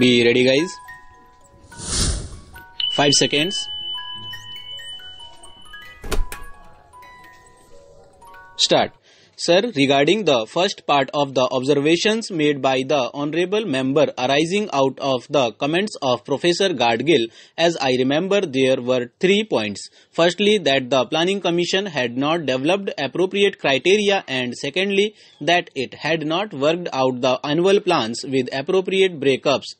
Be ready, guys. 5 seconds. Start. Sir, regarding the first part of the observations made by the honorable member arising out of the comments of Professor Gardgill, as I remember there were three points. Firstly, that the Planning Commission had not developed appropriate criteria and secondly, that it had not worked out the annual plans with appropriate breakups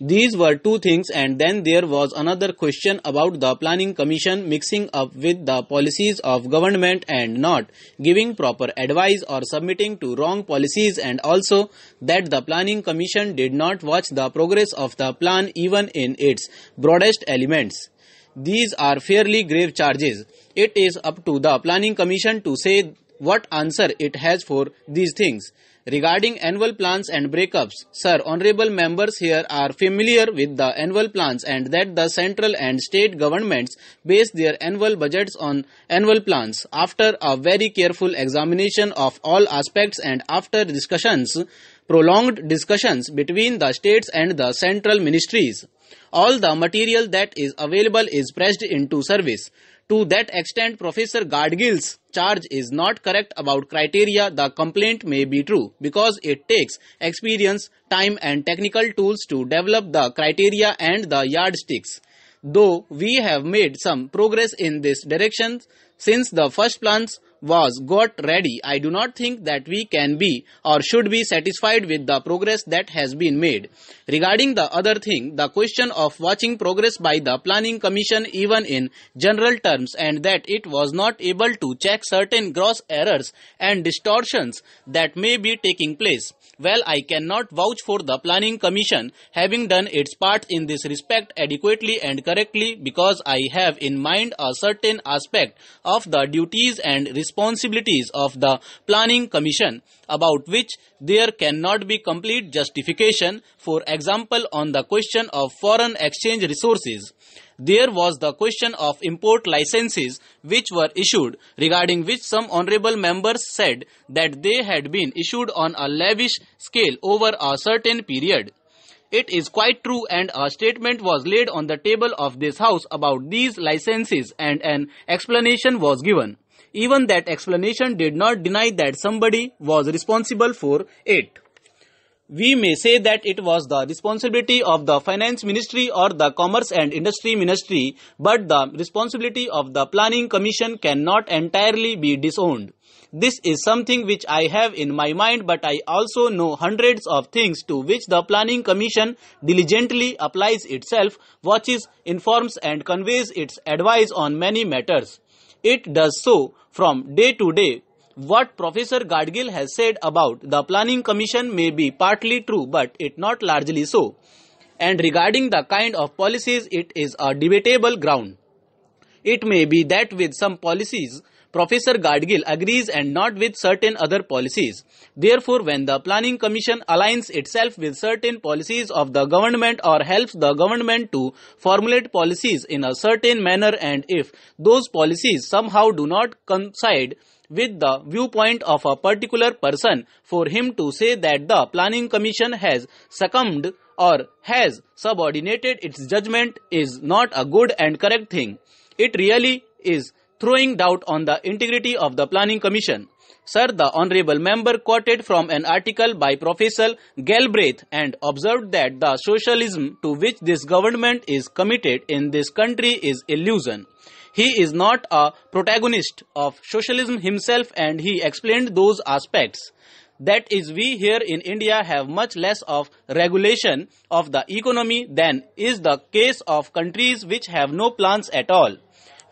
these were two things and then there was another question about the planning commission mixing up with the policies of government and not giving proper advice or submitting to wrong policies and also that the planning commission did not watch the progress of the plan even in its broadest elements. These are fairly grave charges. It is up to the planning commission to say what answer it has for these things. Regarding annual plans and breakups, sir, honorable members here are familiar with the annual plans and that the central and state governments base their annual budgets on annual plans. After a very careful examination of all aspects and after discussions, prolonged discussions between the states and the central ministries, all the material that is available is pressed into service. To that extent, Professor Gardgill's charge is not correct about criteria. The complaint may be true because it takes experience, time and technical tools to develop the criteria and the yardsticks. Though we have made some progress in this direction since the first plans was got ready, I do not think that we can be or should be satisfied with the progress that has been made. Regarding the other thing, the question of watching progress by the Planning Commission even in general terms and that it was not able to check certain gross errors and distortions that may be taking place. Well, I cannot vouch for the Planning Commission having done its part in this respect adequately and correctly because I have in mind a certain aspect of the duties and responsibilities responsibilities of the Planning Commission about which there cannot be complete justification, for example on the question of foreign exchange resources. There was the question of import licenses which were issued, regarding which some honorable members said that they had been issued on a lavish scale over a certain period. It is quite true and a statement was laid on the table of this house about these licenses and an explanation was given. Even that explanation did not deny that somebody was responsible for it. We may say that it was the responsibility of the finance ministry or the commerce and industry ministry, but the responsibility of the planning commission cannot entirely be disowned. This is something which I have in my mind, but I also know hundreds of things to which the Planning Commission diligently applies itself, watches, informs, and conveys its advice on many matters. It does so from day to day. What Professor Gadgil has said about the Planning Commission may be partly true, but it not largely so. And regarding the kind of policies, it is a debatable ground. It may be that with some policies, Professor Gadgil agrees and not with certain other policies. Therefore, when the Planning Commission aligns itself with certain policies of the government or helps the government to formulate policies in a certain manner and if those policies somehow do not coincide with the viewpoint of a particular person for him to say that the planning commission has succumbed or has subordinated its judgment is not a good and correct thing. It really is throwing doubt on the integrity of the Planning Commission. Sir, the honorable member quoted from an article by Professor Galbraith and observed that the socialism to which this government is committed in this country is illusion. He is not a protagonist of socialism himself and he explained those aspects. That is, we here in India have much less of regulation of the economy than is the case of countries which have no plans at all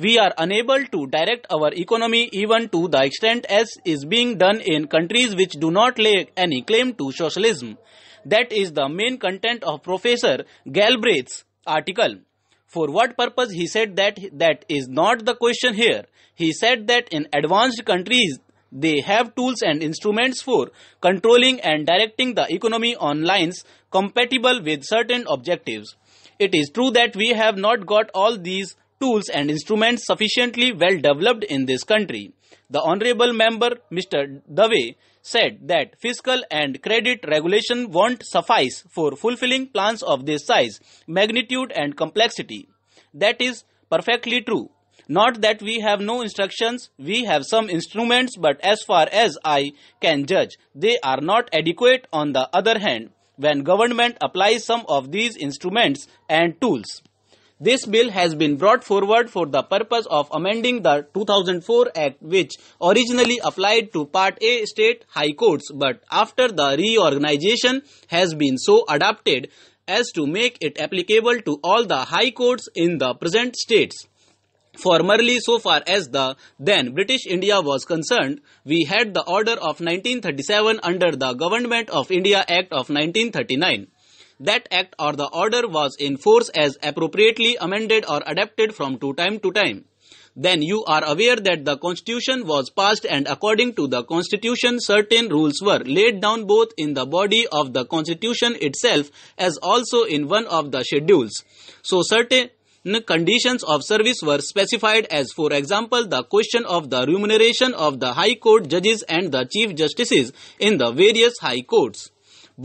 we are unable to direct our economy even to the extent as is being done in countries which do not lay any claim to socialism. That is the main content of Professor Galbraith's article. For what purpose he said that that is not the question here. He said that in advanced countries they have tools and instruments for controlling and directing the economy on lines compatible with certain objectives. It is true that we have not got all these tools and instruments sufficiently well developed in this country. The Honorable Member Mr. Dave said that fiscal and credit regulation won't suffice for fulfilling plans of this size, magnitude, and complexity. That is perfectly true. Not that we have no instructions, we have some instruments, but as far as I can judge, they are not adequate on the other hand when government applies some of these instruments and tools. This bill has been brought forward for the purpose of amending the 2004 Act which originally applied to Part A state high courts but after the reorganization has been so adapted as to make it applicable to all the high courts in the present states. Formerly, so far as the then British India was concerned, we had the Order of 1937 under the Government of India Act of 1939 that act or the order was in force as appropriately amended or adapted from to time to time then you are aware that the constitution was passed and according to the constitution certain rules were laid down both in the body of the constitution itself as also in one of the schedules so certain conditions of service were specified as for example the question of the remuneration of the high court judges and the chief justices in the various high courts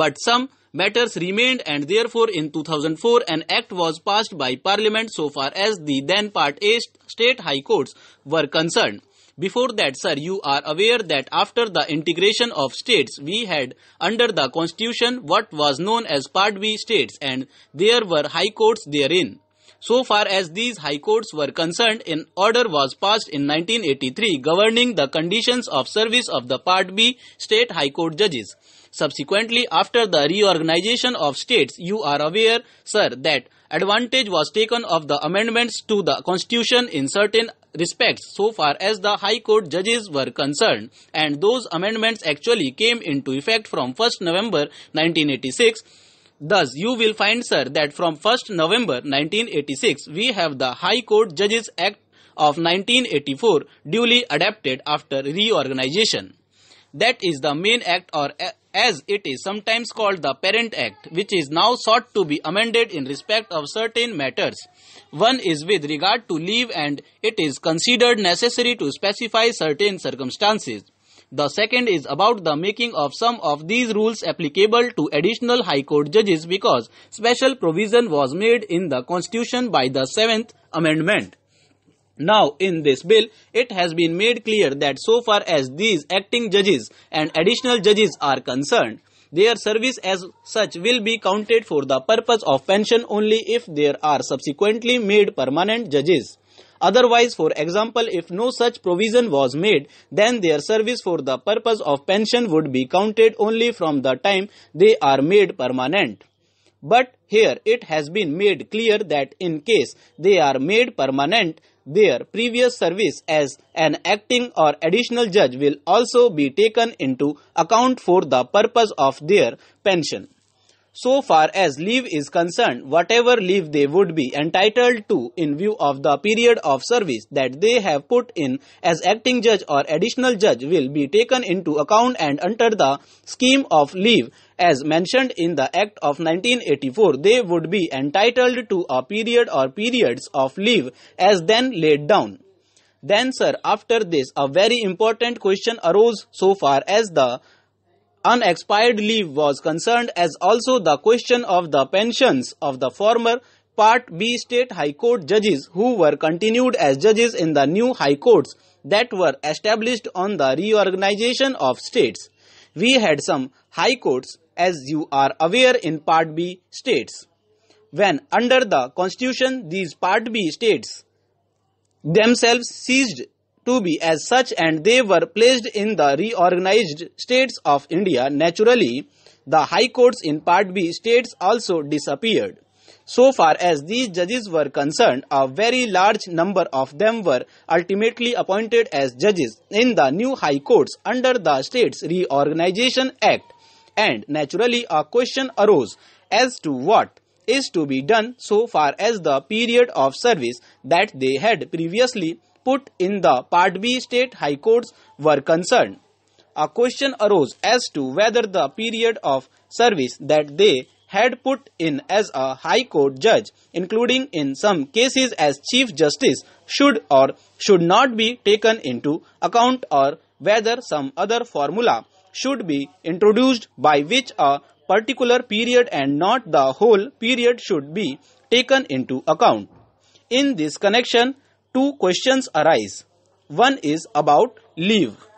but some matters remained and therefore in 2004 an act was passed by parliament so far as the then part A state high courts were concerned. Before that, sir, you are aware that after the integration of states, we had under the constitution what was known as Part B states and there were high courts therein. So far as these high courts were concerned, an order was passed in 1983 governing the conditions of service of the Part B state high court judges. Subsequently, after the reorganization of states, you are aware, sir, that advantage was taken of the amendments to the constitution in certain respects so far as the High Court judges were concerned and those amendments actually came into effect from 1st November 1986. Thus, you will find, sir, that from 1st November 1986, we have the High Court Judges Act of 1984 duly adapted after reorganization. That is the main act or as it is sometimes called the Parent Act, which is now sought to be amended in respect of certain matters. One is with regard to leave, and it is considered necessary to specify certain circumstances. The second is about the making of some of these rules applicable to additional High Court judges because special provision was made in the Constitution by the Seventh Amendment. Now, in this bill, it has been made clear that so far as these acting judges and additional judges are concerned, their service as such will be counted for the purpose of pension only if there are subsequently made permanent judges. Otherwise, for example, if no such provision was made, then their service for the purpose of pension would be counted only from the time they are made permanent. But here it has been made clear that in case they are made permanent, their previous service as an acting or additional judge will also be taken into account for the purpose of their pension so far as leave is concerned, whatever leave they would be entitled to in view of the period of service that they have put in as acting judge or additional judge will be taken into account and under the scheme of leave as mentioned in the Act of 1984, they would be entitled to a period or periods of leave as then laid down. Then, sir, after this, a very important question arose so far as the unexpired leave was concerned as also the question of the pensions of the former Part B State High Court judges who were continued as judges in the new High Courts that were established on the reorganization of states. We had some High Courts as you are aware in Part B states. When under the Constitution these Part B states themselves ceased to be as such and they were placed in the reorganized states of India. Naturally, the high courts in Part B states also disappeared. So far as these judges were concerned, a very large number of them were ultimately appointed as judges in the new high courts under the States Reorganization Act. And naturally, a question arose as to what is to be done so far as the period of service that they had previously put in the Part B state high courts were concerned. A question arose as to whether the period of service that they had put in as a High Court judge, including in some cases as Chief Justice, should or should not be taken into account or whether some other formula should be introduced by which a particular period and not the whole period should be taken into account. In this connection, two questions arise. One is about leave.